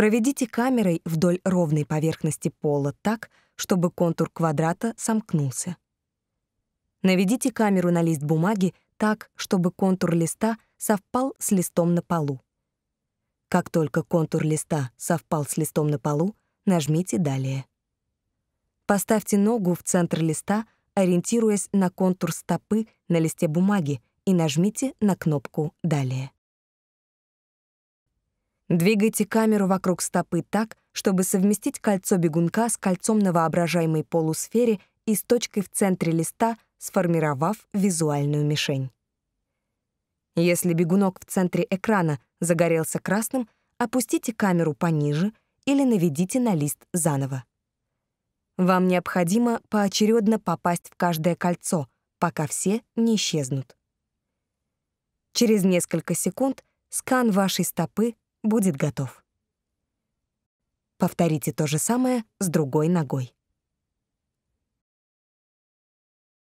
Проведите камерой вдоль ровной поверхности пола так, чтобы контур квадрата сомкнулся. Наведите камеру на лист бумаги так, чтобы контур листа совпал с листом на полу. Как только контур листа совпал с листом на полу, нажмите «Далее». Поставьте ногу в центр листа, ориентируясь на контур стопы на листе бумаги, и нажмите на кнопку «Далее». Двигайте камеру вокруг стопы так, чтобы совместить кольцо бегунка с кольцом на воображаемой полусфере и с точкой в центре листа, сформировав визуальную мишень. Если бегунок в центре экрана загорелся красным, опустите камеру пониже или наведите на лист заново. Вам необходимо поочередно попасть в каждое кольцо, пока все не исчезнут. Через несколько секунд скан вашей стопы будет готов. Повторите то же самое с другой ногой.